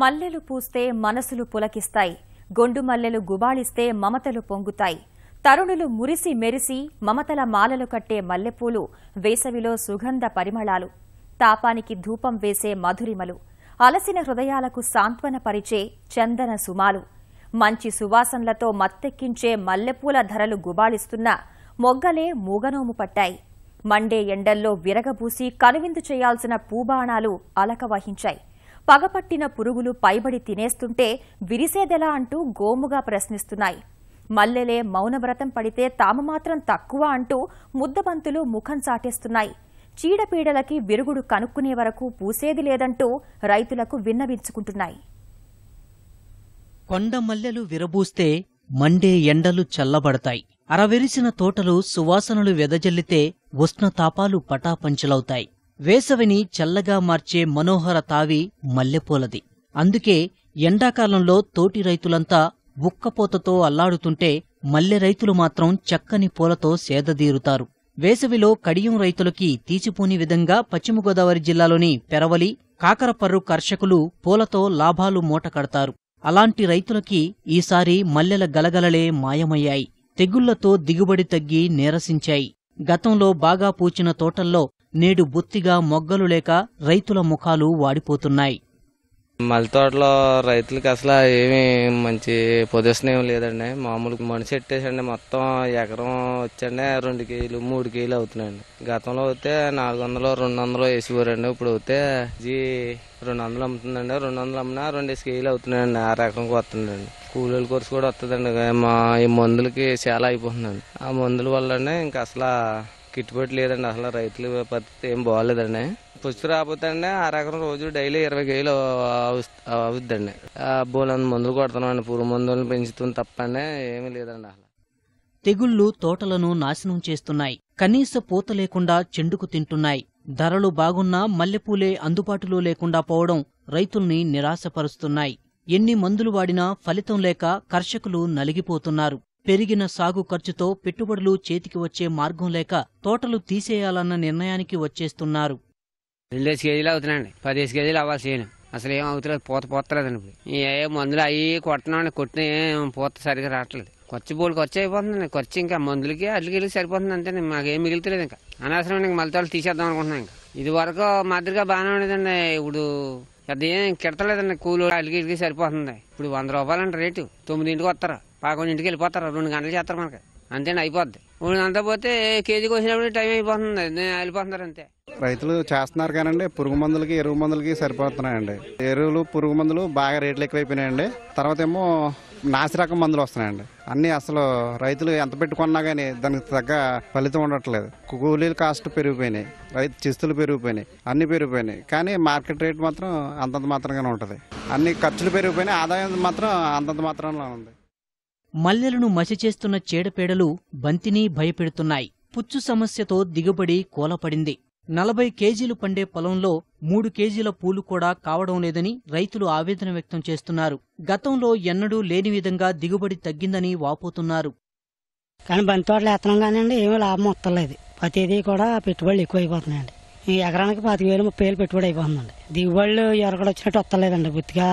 మల్లెలు పూస్తే మనసులు పులకిస్తాయి గొండు మల్లెలు గుబాళిస్తే మమతలు పొంగుతాయి తరుణులు మురిసి మెరిసి మమతల మాలలు కట్టే మల్లెపూలు వేసవిలో సుగంధ పరిమళాలు తాపానికి ధూపం వేసే మధురిమలు అలసిన హృదయాలకు సాంత్వన పరిచే చందన సుమాలు మంచి సువాసనలతో మత్తెక్కించే మల్లెపూల ధరలు గుబాళిస్తున్న మొగ్గలే మూగనోము పట్టాయి మండే ఎండల్లో విరగబూసి కనువిందు చేయాల్సిన పూబాణాలు అలక వహించాయి పగపట్టిన పురుగులు పైబడి తినేస్తుంటే విరిసేదెలా అంటూ గోముగా ప్రశ్నిస్తున్నాయి మల్లెలే మౌనవ్రతం పడితే తాము మాత్రం తక్కువ అంటూ ముద్దబంతులు ముఖం చాటేస్తున్నాయి చీడపీడలకి విరుగుడు కనుక్కునే వరకు పూసేది లేదంటూ రైతులకు విన్నవించుకుంటున్నాయి కొండ మల్లెలు విరబూస్తే మండే ఎండలు చల్లబడతాయి అరవెరిసిన తోటలు సువాసనలు వెదజల్లితే ఉష్ణతాపాలు పటాపంచలవుతాయి వేసవిని చల్లగా మార్చే మనోహర తావి మల్లెపూలది అందుకే ఎండాకాలంలో తోటి రైతులంతా ఉక్కపోతతో అల్లాడుతుంటే మల్లె రైతులు మాత్రం చక్కని పూలతో సేదదీరుతారు వేసవిలో కడియం రైతులకి తీచిపోని విధంగా పశ్చిమ గోదావరి జిల్లాలోని పెరవలి కాకరపర్రు కర్షకులు పూలతో లాభాలు మూటకడతారు అలాంటి రైతులకి ఈసారి మల్లెల గలగలలే మాయమయ్యాయి తెగుళ్లతో దిగుబడి తగ్గి నీరసించాయి గతంలో బాగా పూచిన తోటల్లో నేడు బొత్తిగా మొగ్గలు లేక రైతుల ముఖాలు వాడిపోతున్నాయి మల్లె తోటలో రైతులకి అసలు ఏమి మంచి పొజిషన్ ఏమి లేదండి మామూలుగా మనిషి ఎట్టేసండి మొత్తం ఎకరం వచ్చండి రెండు కేజీలు మూడు కేజీలు అవుతున్నాయండి గతంలో అయితే నాలుగు వందలు రెండు వందలు వేసేవారండి ఇప్పుడు అయితే జీ రెండు వందలు అమ్ముతుందండి రెండు వందలు అమ్మినా రెండేసి కేజీలు అవుతున్నాయండి ఆ రకంగా వస్తుందండి కూలీల కోర్సు కూడా వస్తుందండి మా ఈ మందులకి చాలా అయిపోతుందండి ఆ మందుల వల్లనే ఇంకా అసలు గిట్టుబాటు లేదండి అసలు రైతులు పరిస్థితి ఏం బాగాలేదండి పుచ్చు రాబోతుందండి ఆ రకం రోజు డైలీ ఇరవై కేజీలు అవుద్దండి బోలని మందులు అండి పురుగు మందులను పెంచుతుంది తప్పండి ఏమీ లేదండి అసలు తెగుళ్లు తోటలను నాశనం చేస్తున్నాయి కనీస పూత లేకుండా చెండుకు తింటున్నాయి ధరలు బాగున్నా మల్లెపూలే అందుబాటులో లేకుండా పోవడం రైతుల్ని నిరాశపరుస్తున్నాయి ఎన్ని మందులు వాడినా ఫలితం లేక కర్షకులు నలిగిపోతున్నారు పెరిగిన సాగు ఖర్చుతో పెట్టుబడులు చేతికి వచ్చే మార్గం లేక తోటలు తీసేయాలన్న నిర్ణయానికి వచ్చేస్తున్నారు రెండేసి కేజీలు అవుతున్నాయండి పదిహేసి కేజీలు అవ్వాల్సిన అసలు ఏం పూత పోతలేదండి ఇప్పుడు ఏ మందులు అవి కొట్టినామండి కొట్టిన ఏం పూత సరిగా రావట్లేదు ఖర్చు బోలు ఖర్చు అయిపోతుంది ఖర్చు ఇంకా మందులకి అట్లకి సరిపోతుంది అంతే మాకేం మిగులుతలేదు ఇంకా అనవసరం ఇంకా మళ్ళీ తీసేద్దాం అనుకుంటున్నాం ఇంకా ఇది వరకు మాదిరిగా బాగానే ఉండేదండి ఇప్పుడు పెద్ద ఏం కిడతలేదండి కూలి అలిగి ఇలిగి సరిపోతుంది ఇప్పుడు వంద రూపాయలు అండి రేటు తొమ్మిదింటికి వస్తారా పాకొని ఇంటికి వెళ్ళిపోతారు రెండు గంటలు చేస్తారు మనకి అంతేనా అయిపోద్ది ఇప్పుడు అంతా పోతే కేజీకి వచ్చినప్పుడు టైం అయిపోతుంది వెళ్ళిపోతున్నారు అంతే రైతులు చేస్తున్నారు కానండి పురుగు మందులకి ఎరువు మందులకి సరిపోతున్నాయండి ఎరువులు పురుగు మందులు బాగా రేట్లు ఎక్కువైపోయినాయండి తర్వాత ఏమో నాసిరకం మందులు వస్తున్నాయండి అన్నీ అసలు రైతులు ఎంత పెట్టుకున్నా కానీ దానికి తగ్గ ఫలితం ఉండట్లేదు కూలీల కాస్ట్ పెరిగిపోయినాయి రైతు చిస్తులు పెరిగిపోయినాయి అన్నీ పెరిగిపోయినాయి కానీ మార్కెట్ రేట్ మాత్రం అంతంత మాత్రంగానే ఉంటుంది అన్ని ఖర్చులు పెరిగిపోయినాయి ఆదాయం మాత్రం అంతంత మాత్రంలో ఉంది మల్లెలను మసిచేస్తున్న చీడపీడలు బంతిని భయపెడుతున్నాయి పుచ్చు సమస్యతో దిగుబడి కోలపడింది నలభై కేజీలు పండే పొలంలో మూడు కేజీల పూలు కూడా కావడం లేదని రైతులు ఆవేదన వ్యక్తం చేస్తున్నారు గతంలో ఎన్నడూ లేని విధంగా దిగుబడి తగ్గిందని వాపోతున్నారు కానీ బంతి తోటలు ఎత్తనం ఏమీ లాభం వస్తలేదు ప్రతిదీ కూడా పెట్టుబడులు ఎక్కువ అయిపోతున్నాయండి ఈ ఎకరానికి పాతి వేలు ముప్పై వేలు పెట్టుబడి అయిపోతుందండి దిగుబడులు ఎరకడ వచ్చినట్టు వస్తలేదండి బుద్ధిగా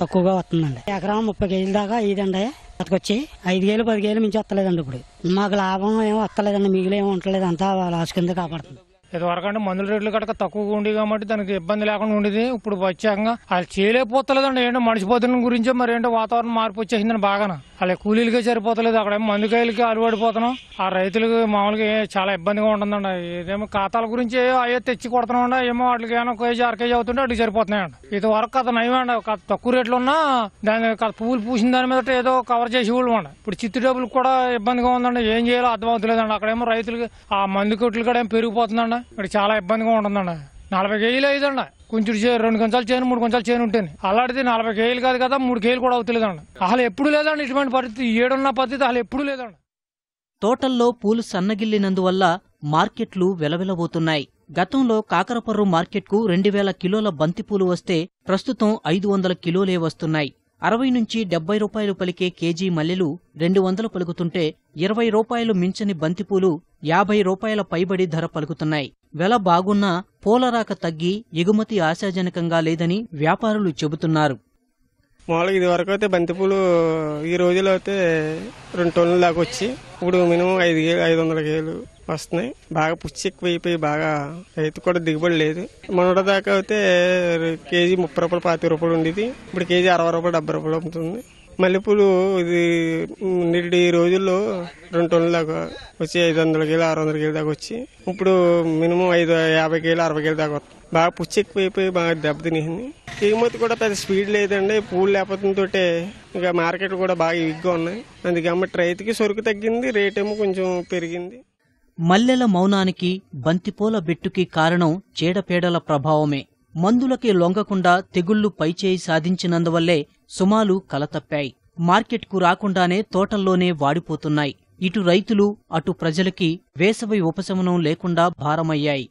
తక్కువగా వస్తుందండి ఎకరం ముప్పై కేజీల దాకా ఇదండి అతకొచ్చి ఐదుగేలు వేలు మించి వస్తలేదండి ఇప్పుడు మాకు లాభం ఏమో వస్తలేదండి మిగిలి ఏమి ఉండలేదు అంతా లాస్ కింద కాపాడుతుంది ఇదివరకంటే అంటే మందుల రేట్లు కనుక తక్కువగా ఉండి కాబట్టి దానికి ఇబ్బంది లేకుండా ఉండేది ఇప్పుడు వచ్చాక అది చేయలేకపోతలేదండి ఏంటో మనిషిపోతున్న గురించి మరి ఏంటో వాతావరణం మార్పు వచ్చేసిందని బాగానా అలా కూలీలకే సరిపోతలేదు అక్కడ మందుకాయలకి అలవాడిపోతున్నాం ఆ రైతులకు మామూలుగా చాలా ఇబ్బందిగా ఉంటుందండి ఏదేమో ఖాతాల గురించి అయ్యో తెచ్చి కొడుతున్నాం ఏమో వాటికి ఏమో కేజీ అర కేజీ అవుతుంటే అటు సరిపోతున్నాయండి ఇది వరకు కథ నయమండి కథ తక్కువ రేట్లు ఉన్నా దాని పువ్వులు పూసిన దాని మీద ఏదో కవర్ చేసి ఇవ్వండి ఇప్పుడు చిత్తు డబ్బులు కూడా ఇబ్బందిగా ఉందండి ఏం చేయాలో అర్థం అవుతలేదండి అక్కడేమో రైతులకి ఆ మందు కొట్లు కూడా ఏం పెరిగిపోతుందండి ఇక్కడ చాలా ఇబ్బందిగా ఉంటుందండి నలభై కేజీలు ఐదండ కొంచెం రెండు కొంచాలు చేను మూడు కొంచాలు చేయను ఉంటేనే అలాంటిది నలభై కేజీలు కాదు కదా మూడు కేజీలు కూడా అవుతలేదండి అసలు ఎప్పుడు లేదండి ఇటువంటి పరిస్థితి ఏడున్న పద్ధతి అసలు ఎప్పుడు లేదండి తోటల్లో పూలు సన్నగిల్లినందువల్ల మార్కెట్లు వెలవెలబోతున్నాయి గతంలో కాకరపర్రు మార్కెట్కు రెండు వేల కిలోల బంతిపూలు వస్తే ప్రస్తుతం ఐదు వందల కిలోలే వస్తున్నాయి అరవై నుంచి డెబ్బై రూపాయలు పలికే కేజీ మల్లెలు రెండు వందలు పలుకుతుంటే ఇరవై రూపాయలు మించని బంతిపూలు యాభై రూపాయల పైబడి ధర పలుకుతున్నాయి వెల బాగున్నా పూలరాక తగ్గి ఎగుమతి ఆశాజనకంగా లేదని వ్యాపారులు చెబుతున్నారు మామూలుగా ఇది వరకు అయితే బంతిపూలు ఈ రోజులో అయితే రెండు టోన్ల దాకా వచ్చి ఇప్పుడు మినిమం ఐదు వేలు ఐదు వందల గేలు వస్తున్నాయి బాగా పుచ్చి ఎక్కువ అయిపోయి బాగా రైతు కూడా దిగుబడి లేదు మొన్నటి దాకా అయితే కేజీ ముప్పై రూపాయలు పాతి రూపాయలు ఉండేది ఇప్పుడు కేజీ అరవై రూపాయలు డెబ్బై రూపాయలు అమ్ముతుంది మల్లెపూలు ఇది నిన్నటి రోజుల్లో రెండు టన్నుల దాకా వచ్చి ఐదు వందల కేలు ఆరు వందల కేలు దాకా వచ్చి ఇప్పుడు మినిమం ఐదు యాభై కేలు అరవై కేలు దాకా వస్తుంది బాగా పుచ్చెక్కిపోయిపోయి బాగా దెబ్బతినేసింది దిగుమతి కూడా పెద్ద స్పీడ్ లేదండి పూలు లేకపోతుంతో ఇంకా మార్కెట్ కూడా బాగా ఇగ్గా ఉన్నాయి అందుకే రైతుకి సరుకు తగ్గింది రేట్ ఏమో కొంచెం పెరిగింది మల్లెల మౌనానికి బంతిపూల బెట్టుకి కారణం చీడపీడల ప్రభావమే మందులకి లొంగకుండా తెగుళ్లు పైచేయి సాధించినందువల్లే సుమాలు కలతప్పాయి మార్కెట్కు రాకుండానే తోటల్లోనే వాడిపోతున్నాయి ఇటు రైతులు అటు ప్రజలకి వేసవి ఉపశమనం లేకుండా భారమయ్యాయి